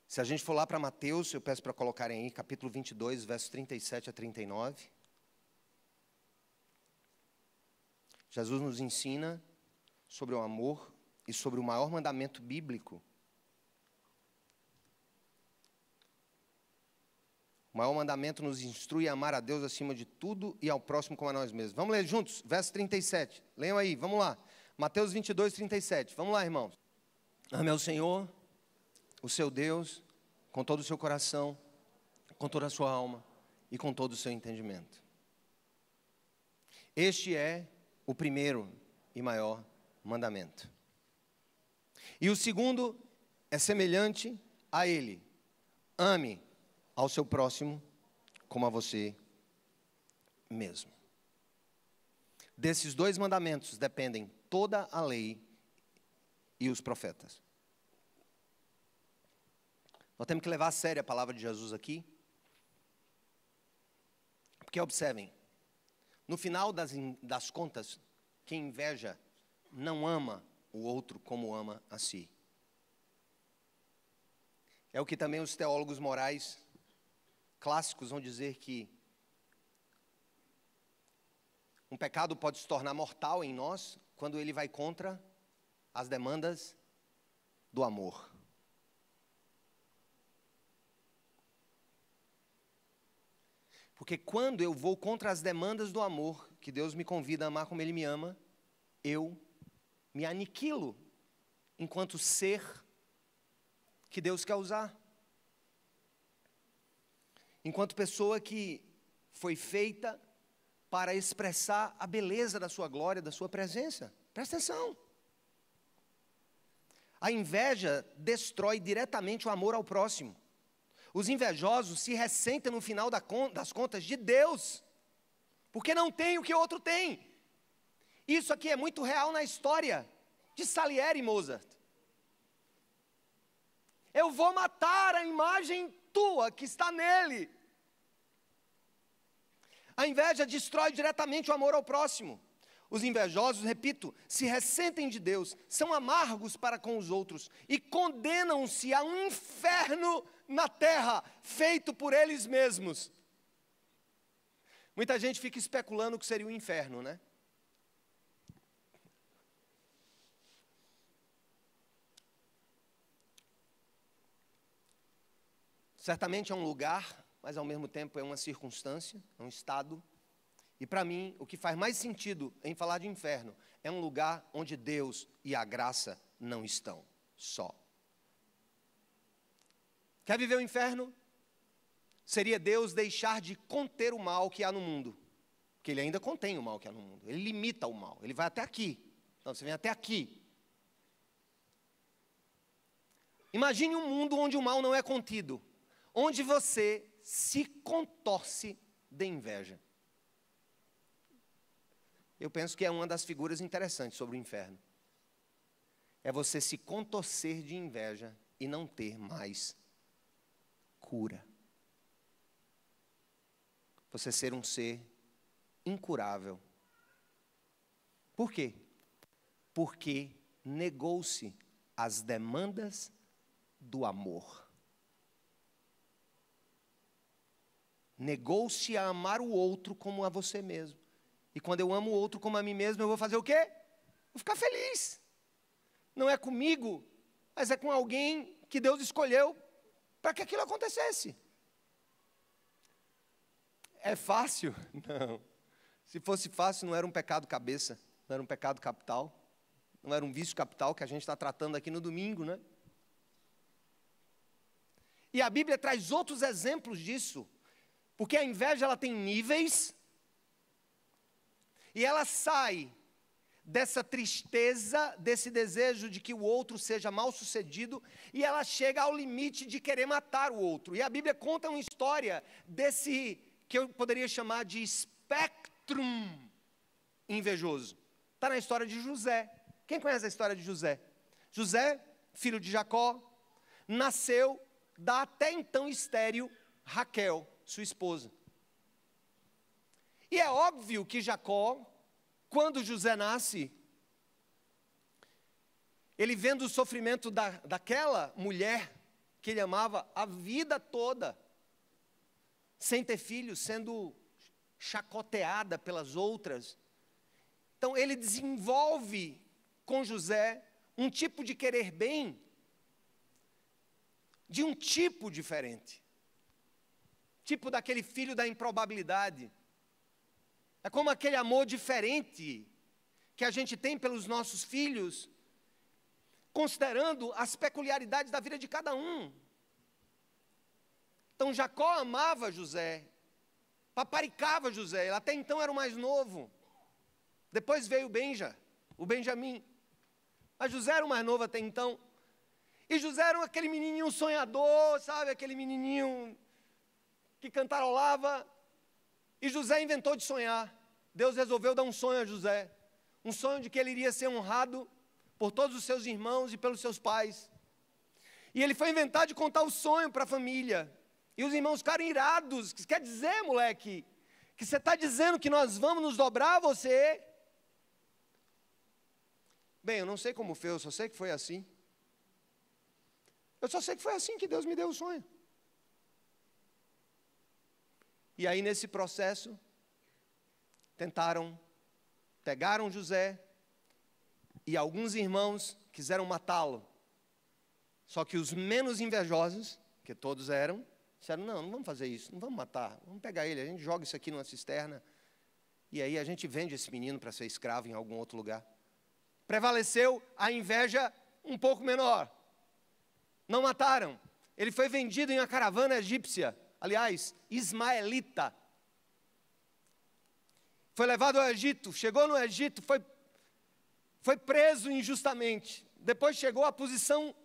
Se a gente for lá para Mateus, eu peço para colocarem aí, capítulo 22, versos 37 a 39. Jesus nos ensina sobre o amor e sobre o maior mandamento bíblico, O maior mandamento nos instrui a amar a Deus acima de tudo e ao próximo como a nós mesmos. Vamos ler juntos? Verso 37. Leiam aí, vamos lá. Mateus 22, 37. Vamos lá, irmãos. Ame ao Senhor, o seu Deus, com todo o seu coração, com toda a sua alma e com todo o seu entendimento. Este é o primeiro e maior mandamento. E o segundo é semelhante a ele: ame ao seu próximo como a você mesmo. Desses dois mandamentos dependem toda a lei e os profetas. Nós temos que levar a sério a palavra de Jesus aqui. Porque observem, no final das, das contas, quem inveja não ama o outro como ama a si. É o que também os teólogos morais clássicos vão dizer que um pecado pode se tornar mortal em nós quando ele vai contra as demandas do amor. Porque quando eu vou contra as demandas do amor, que Deus me convida a amar como Ele me ama, eu me aniquilo enquanto ser que Deus quer usar enquanto pessoa que foi feita para expressar a beleza da sua glória, da sua presença. Presta atenção. A inveja destrói diretamente o amor ao próximo. Os invejosos se ressentem no final das contas de Deus, porque não tem o que o outro tem. Isso aqui é muito real na história de Salieri e Mozart. Eu vou matar a imagem tua que está nele. A inveja destrói diretamente o amor ao próximo. Os invejosos, repito, se ressentem de Deus, são amargos para com os outros e condenam-se a um inferno na terra feito por eles mesmos. Muita gente fica especulando o que seria o inferno, né? Certamente é um lugar mas ao mesmo tempo é uma circunstância, é um estado. E para mim, o que faz mais sentido em falar de inferno é um lugar onde Deus e a graça não estão só. Quer viver o inferno? Seria Deus deixar de conter o mal que há no mundo. Porque ele ainda contém o mal que há no mundo. Ele limita o mal. Ele vai até aqui. Então você vem até aqui. Imagine um mundo onde o mal não é contido. Onde você se contorce de inveja. Eu penso que é uma das figuras interessantes sobre o inferno. É você se contorcer de inveja e não ter mais cura. Você ser um ser incurável. Por quê? Porque negou-se as demandas do amor. Negou-se a amar o outro como a você mesmo. E quando eu amo o outro como a mim mesmo, eu vou fazer o quê? Vou ficar feliz. Não é comigo, mas é com alguém que Deus escolheu para que aquilo acontecesse. É fácil? Não. Se fosse fácil, não era um pecado cabeça, não era um pecado capital, não era um vício capital que a gente está tratando aqui no domingo, né? E a Bíblia traz outros exemplos disso. Porque a inveja ela tem níveis e ela sai dessa tristeza, desse desejo de que o outro seja mal sucedido, e ela chega ao limite de querer matar o outro. E a Bíblia conta uma história desse que eu poderia chamar de espectrum invejoso. Está na história de José. Quem conhece a história de José? José, filho de Jacó, nasceu da até então estéril Raquel sua esposa. E é óbvio que Jacó, quando José nasce, ele vendo o sofrimento da, daquela mulher que ele amava a vida toda, sem ter filhos, sendo chacoteada pelas outras. Então ele desenvolve com José um tipo de querer bem de um tipo diferente tipo daquele filho da improbabilidade. É como aquele amor diferente que a gente tem pelos nossos filhos, considerando as peculiaridades da vida de cada um. Então Jacó amava José, paparicava José, ele até então era o mais novo. Depois veio o Benja, o Benjamim. Mas José era o mais novo até então. E José era aquele menininho sonhador, sabe? Aquele menininho que cantarolava. E José inventou de sonhar. Deus resolveu dar um sonho a José. Um sonho de que ele iria ser honrado por todos os seus irmãos e pelos seus pais. E ele foi inventar de contar o sonho para a família. E os irmãos ficaram irados. O que quer dizer, moleque? Que você está dizendo que nós vamos nos dobrar a você? Bem, eu não sei como foi, eu só sei que foi assim. Eu só sei que foi assim que Deus me deu o sonho. E aí, nesse processo, tentaram, pegaram José e alguns irmãos quiseram matá-lo. Só que os menos invejosos, que todos eram, disseram: não, não vamos fazer isso, não vamos matar, vamos pegar ele, a gente joga isso aqui numa cisterna e aí a gente vende esse menino para ser escravo em algum outro lugar. Prevaleceu a inveja um pouco menor. Não mataram. Ele foi vendido em uma caravana egípcia aliás, ismaelita. Foi levado ao Egito, chegou no Egito, foi, foi preso injustamente. Depois chegou à posição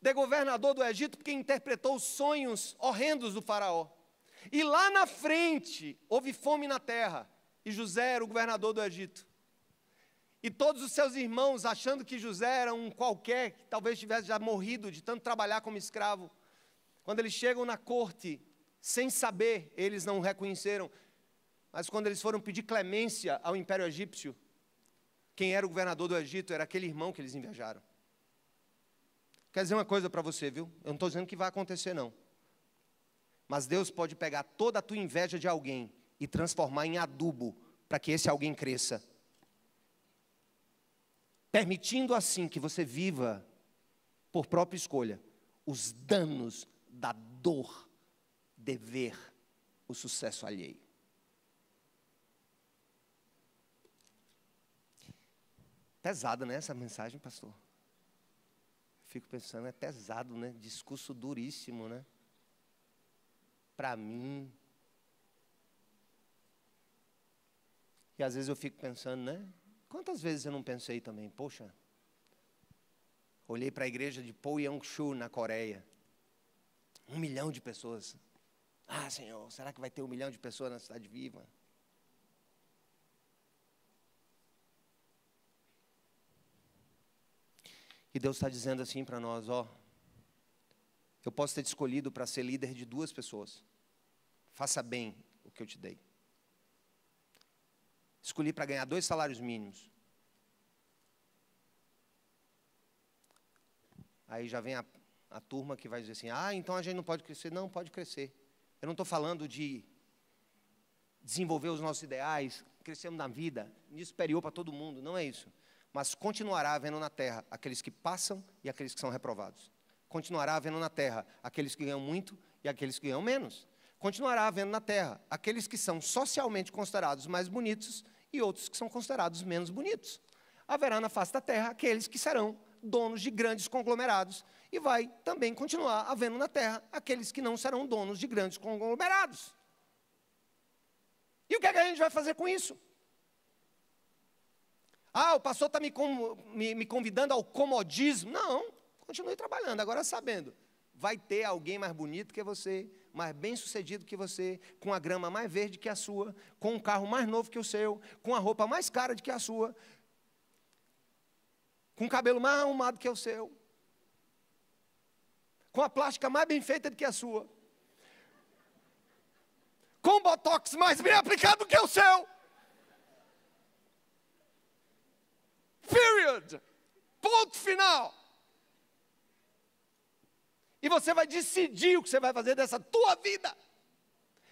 de governador do Egito, porque interpretou os sonhos horrendos do Faraó. E lá na frente houve fome na terra, e José era o governador do Egito. E todos os seus irmãos, achando que José era um qualquer, que talvez tivesse já morrido de tanto trabalhar como escravo, quando eles chegam na corte, sem saber, eles não reconheceram. Mas quando eles foram pedir clemência ao Império Egípcio, quem era o governador do Egito era aquele irmão que eles invejaram. Quer dizer uma coisa para você, viu? Eu não estou dizendo que vai acontecer, não. Mas Deus pode pegar toda a tua inveja de alguém e transformar em adubo para que esse alguém cresça. Permitindo assim que você viva, por própria escolha, os danos da dor de ver o sucesso alheio. Pesada, né, essa mensagem, pastor? Fico pensando, é pesado, né? Discurso duríssimo, né? Para mim. E às vezes eu fico pensando, né? Quantas vezes eu não pensei também, poxa, olhei para a igreja de poyang na Coreia, um milhão de pessoas. Ah, Senhor, será que vai ter um milhão de pessoas na cidade viva? E Deus está dizendo assim para nós: ó, eu posso ter te escolhido para ser líder de duas pessoas. Faça bem o que eu te dei. Escolhi para ganhar dois salários mínimos. Aí já vem a a turma que vai dizer assim: ah, então a gente não pode crescer. Não, pode crescer. Eu não estou falando de desenvolver os nossos ideais, crescemos na vida, nisso superior para todo mundo, não é isso. Mas continuará havendo na terra aqueles que passam e aqueles que são reprovados. Continuará havendo na terra aqueles que ganham muito e aqueles que ganham menos. Continuará havendo na terra aqueles que são socialmente considerados mais bonitos e outros que são considerados menos bonitos. Haverá na face da terra aqueles que serão donos de grandes conglomerados, e vai também continuar havendo na terra aqueles que não serão donos de grandes conglomerados. E o que, é que a gente vai fazer com isso? Ah, o pastor está me, me, me convidando ao comodismo. Não, continue trabalhando, agora sabendo. Vai ter alguém mais bonito que você, mais bem sucedido que você, com a grama mais verde que a sua, com um carro mais novo que o seu, com a roupa mais cara do que a sua, com o cabelo mais arrumado que o seu, com a plástica mais bem feita do que a sua, com o botox mais bem aplicado do que o seu. Period. Ponto final. E você vai decidir o que você vai fazer dessa tua vida.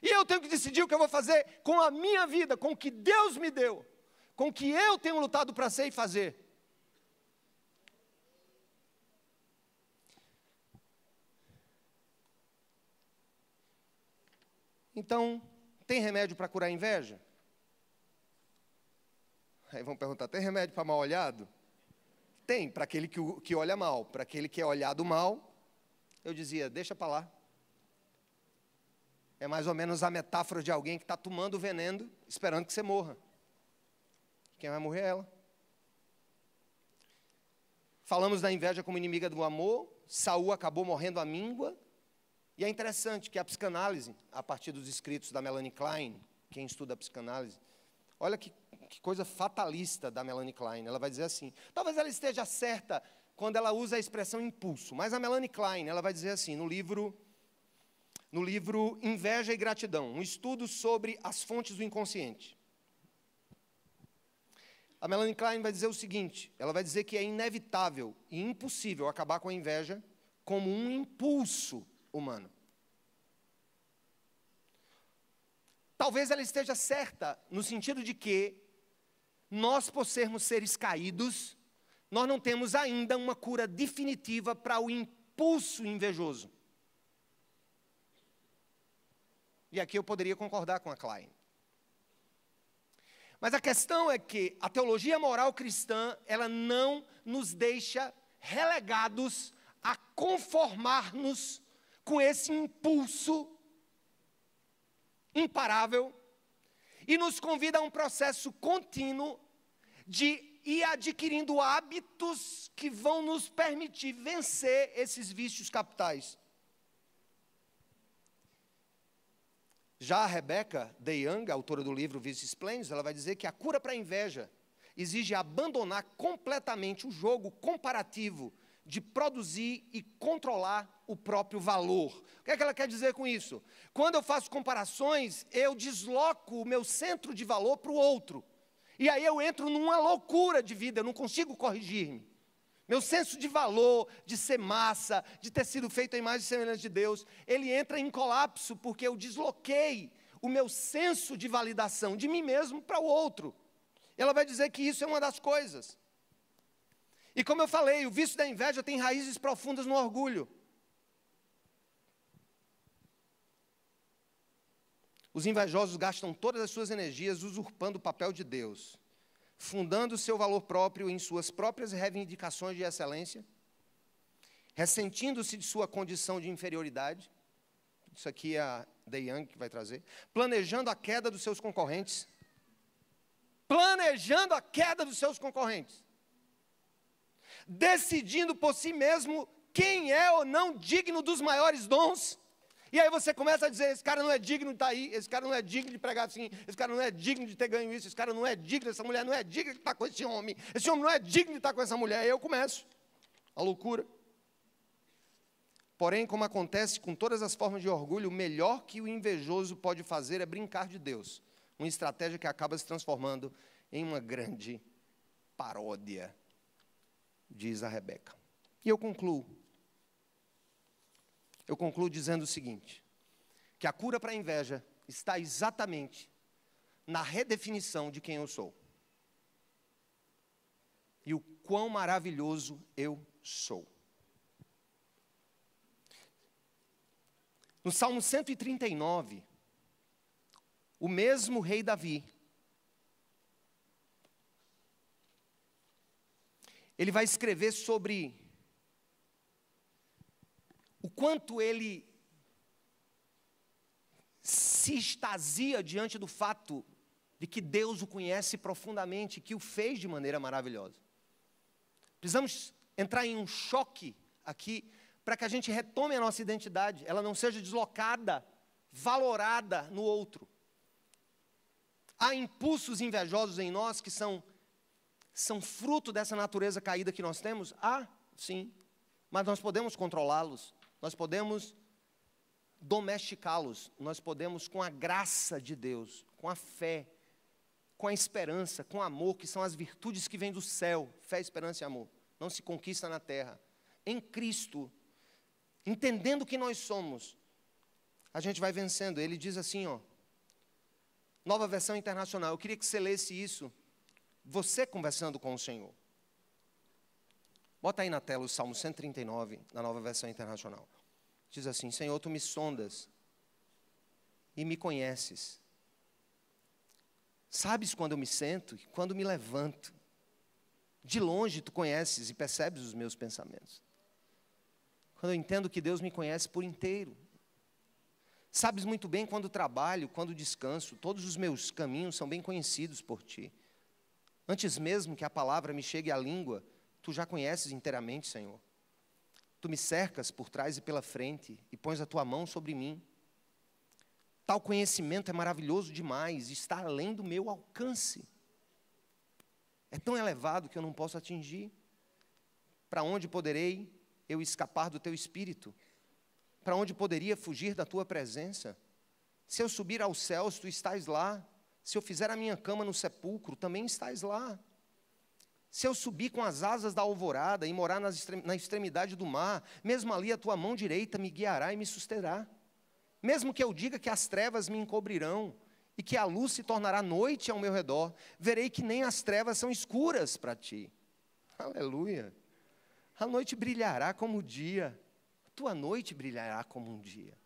E eu tenho que decidir o que eu vou fazer com a minha vida, com o que Deus me deu, com o que eu tenho lutado para ser e fazer. Então, tem remédio para curar a inveja? Aí vão perguntar: tem remédio para mal olhado? Tem, para aquele que, que olha mal. Para aquele que é olhado mal, eu dizia: deixa para lá. É mais ou menos a metáfora de alguém que está tomando veneno, esperando que você morra. Quem vai morrer é ela. Falamos da inveja como inimiga do amor. Saul acabou morrendo à míngua. E é interessante que a psicanálise, a partir dos escritos da Melanie Klein, quem estuda a psicanálise, olha que, que coisa fatalista da Melanie Klein. Ela vai dizer assim: talvez ela esteja certa quando ela usa a expressão impulso, mas a Melanie Klein, ela vai dizer assim, no livro no livro Inveja e Gratidão, um estudo sobre as fontes do inconsciente. A Melanie Klein vai dizer o seguinte: ela vai dizer que é inevitável e impossível acabar com a inveja como um impulso humano. Talvez ela esteja certa no sentido de que nós, por sermos seres caídos, nós não temos ainda uma cura definitiva para o impulso invejoso. E aqui eu poderia concordar com a Klein. Mas a questão é que a teologia moral cristã, ela não nos deixa relegados a conformar-nos com esse impulso imparável e nos convida a um processo contínuo de ir adquirindo hábitos que vão nos permitir vencer esses vícios capitais. Já a Rebeca de Young, autora do livro Vícios Esplêndidos, ela vai dizer que a cura para a inveja exige abandonar completamente o jogo comparativo de produzir e controlar o próprio valor. O que é que ela quer dizer com isso? Quando eu faço comparações, eu desloco o meu centro de valor para o outro. E aí eu entro numa loucura de vida, eu não consigo corrigir-me. Meu senso de valor, de ser massa, de ter sido feito a imagem e semelhança de Deus, ele entra em colapso porque eu desloquei o meu senso de validação de mim mesmo para o outro. Ela vai dizer que isso é uma das coisas. E como eu falei, o vício da inveja tem raízes profundas no orgulho. Os invejosos gastam todas as suas energias usurpando o papel de Deus, fundando seu valor próprio em suas próprias reivindicações de excelência, ressentindo-se de sua condição de inferioridade. Isso aqui é a De Young que vai trazer. Planejando a queda dos seus concorrentes. Planejando a queda dos seus concorrentes decidindo por si mesmo quem é ou não digno dos maiores dons. E aí você começa a dizer: esse cara não é digno de estar tá aí, esse cara não é digno de pregar assim, esse cara não é digno de ter ganho isso, esse cara não é digno, essa mulher não é digna de estar tá com esse homem, esse homem não é digno de estar tá com essa mulher. Aí eu começo a loucura. Porém, como acontece com todas as formas de orgulho, o melhor que o invejoso pode fazer é brincar de Deus. Uma estratégia que acaba se transformando em uma grande paródia diz a Rebeca. E eu concluo. Eu concluo dizendo o seguinte: que a cura para a inveja está exatamente na redefinição de quem eu sou. E o quão maravilhoso eu sou. No Salmo 139, o mesmo rei Davi ele vai escrever sobre o quanto ele se extasia diante do fato de que Deus o conhece profundamente, que o fez de maneira maravilhosa. Precisamos entrar em um choque aqui para que a gente retome a nossa identidade, ela não seja deslocada, valorada no outro. Há impulsos invejosos em nós que são são fruto dessa natureza caída que nós temos? Ah, sim. Mas nós podemos controlá-los, nós podemos domesticá-los, nós podemos, com a graça de Deus, com a fé, com a esperança, com o amor, que são as virtudes que vêm do céu fé, esperança e amor não se conquista na terra. Em Cristo, entendendo que nós somos, a gente vai vencendo. Ele diz assim, ó. Nova versão internacional. Eu queria que você lesse isso você conversando com o Senhor. Bota aí na tela o Salmo 139, na nova versão internacional. Diz assim: Senhor, tu me sondas e me conheces. Sabes quando eu me sento e quando me levanto. De longe tu conheces e percebes os meus pensamentos. Quando eu entendo que Deus me conhece por inteiro. Sabes muito bem quando trabalho, quando descanso, todos os meus caminhos são bem conhecidos por ti. Antes mesmo que a palavra me chegue à língua, tu já conheces inteiramente, Senhor. Tu me cercas por trás e pela frente e pões a tua mão sobre mim. Tal conhecimento é maravilhoso demais, está além do meu alcance. É tão elevado que eu não posso atingir. Para onde poderei eu escapar do teu espírito? Para onde poderia fugir da tua presença? Se eu subir aos céus, tu estás lá. Se eu fizer a minha cama no sepulcro, também estás lá. Se eu subir com as asas da alvorada e morar extrem na extremidade do mar, mesmo ali a tua mão direita me guiará e me susterá. Mesmo que eu diga que as trevas me encobrirão e que a luz se tornará noite ao meu redor, verei que nem as trevas são escuras para ti. Aleluia. A noite brilhará como o dia, a tua noite brilhará como um dia,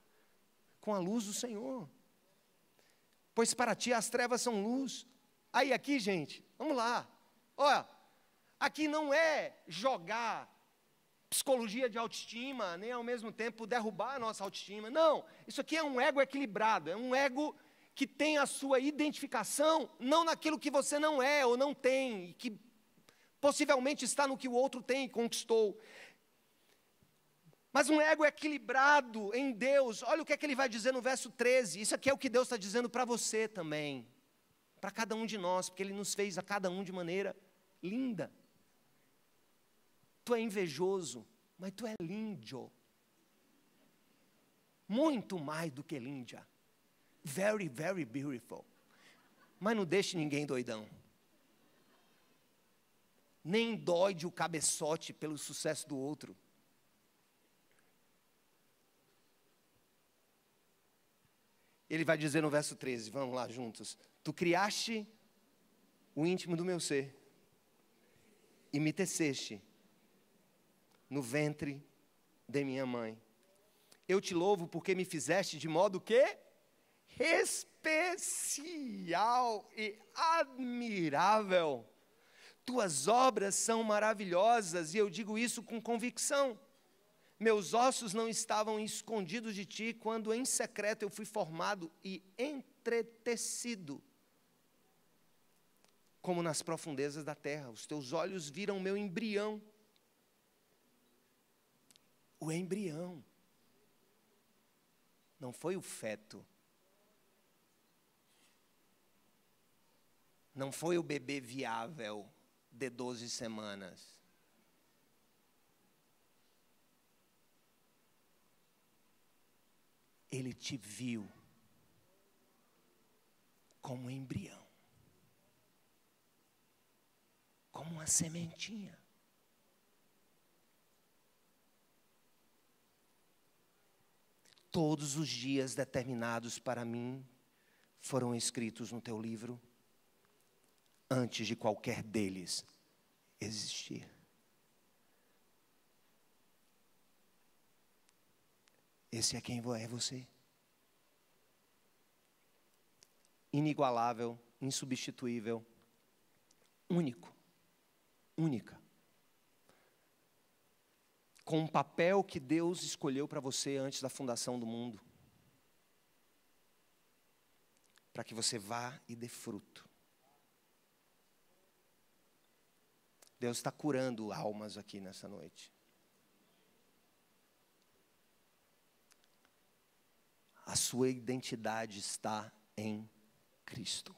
com a luz do Senhor pois para ti as trevas são luz. Aí aqui, gente, vamos lá. Olha, aqui não é jogar psicologia de autoestima, nem ao mesmo tempo derrubar a nossa autoestima. Não, isso aqui é um ego equilibrado, é um ego que tem a sua identificação não naquilo que você não é ou não tem, que possivelmente está no que o outro tem e conquistou, mas um ego equilibrado em Deus, olha o que é que ele vai dizer no verso 13. Isso aqui é o que Deus está dizendo para você também, para cada um de nós, porque Ele nos fez a cada um de maneira linda. Tu é invejoso, mas tu é lindo. Muito mais do que linda. Very, very beautiful. Mas não deixe ninguém doidão. Nem doide o cabeçote pelo sucesso do outro. Ele vai dizer no verso 13, vamos lá juntos: Tu criaste o íntimo do meu ser e me teceste no ventre de minha mãe. Eu te louvo porque me fizeste de modo que especial e admirável. Tuas obras são maravilhosas e eu digo isso com convicção. Meus ossos não estavam escondidos de ti quando em secreto eu fui formado e entretecido, como nas profundezas da terra. Os teus olhos viram meu embrião. O embrião. Não foi o feto. Não foi o bebê viável de 12 semanas Ele te viu como um embrião, como uma sementinha. Todos os dias determinados para mim foram escritos no teu livro, antes de qualquer deles existir. Esse é quem é você. Inigualável, insubstituível, único, única. Com o um papel que Deus escolheu para você antes da fundação do mundo. Para que você vá e dê fruto. Deus está curando almas aqui nessa noite. a sua identidade está em Cristo.